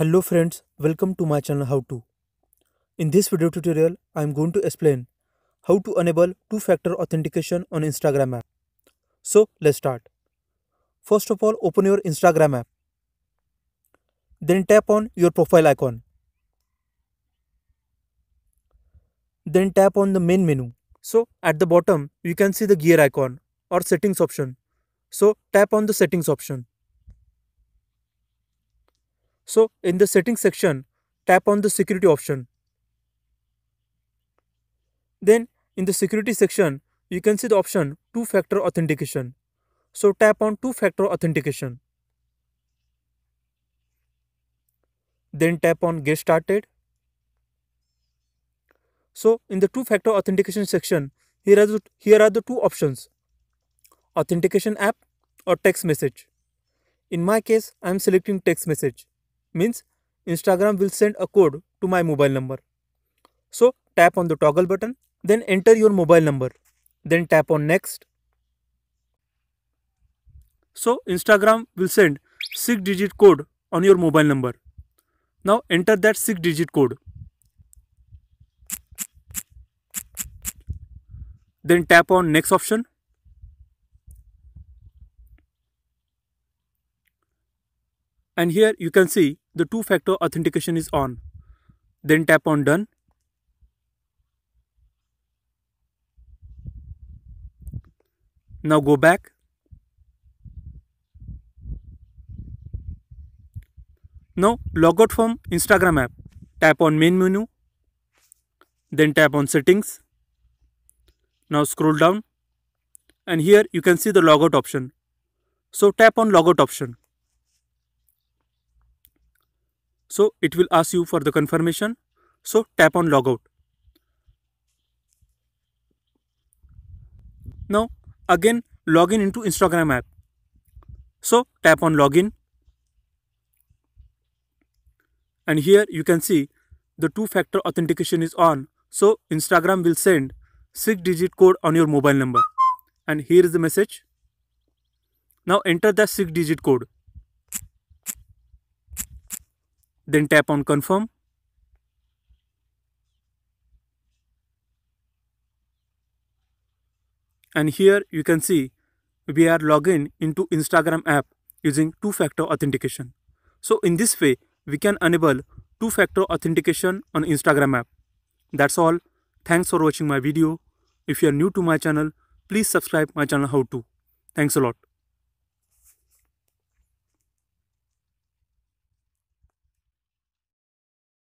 Hello friends, welcome to my channel How To. In this video tutorial, I am going to explain how to enable two-factor authentication on Instagram app. So let's start. First of all, open your Instagram app. Then tap on your profile icon. Then tap on the main menu. So at the bottom, you can see the gear icon or settings option. So tap on the settings option. So in the settings section, tap on the security option. Then in the security section, you can see the option two-factor authentication. So tap on two-factor authentication. Then tap on get started. So in the two-factor authentication section, here are, the, here are the two options, authentication app or text message. In my case, I am selecting text message means Instagram will send a code to my mobile number. So tap on the toggle button, then enter your mobile number, then tap on next. So Instagram will send 6 digit code on your mobile number. Now enter that 6 digit code. Then tap on next option. And here you can see the two-factor authentication is on. Then tap on done. Now go back. Now log out from Instagram app. Tap on main menu. Then tap on settings. Now scroll down and here you can see the logout option. So tap on logout option. So it will ask you for the confirmation. So tap on logout. Now again login into Instagram app. So tap on login. And here you can see the two factor authentication is on. So Instagram will send 6 digit code on your mobile number. And here is the message. Now enter the 6 digit code. Then tap on confirm. And here you can see we are logging into Instagram app using two-factor authentication. So in this way, we can enable two-factor authentication on Instagram app. That's all. Thanks for watching my video. If you are new to my channel, please subscribe my channel how to. Thanks a lot.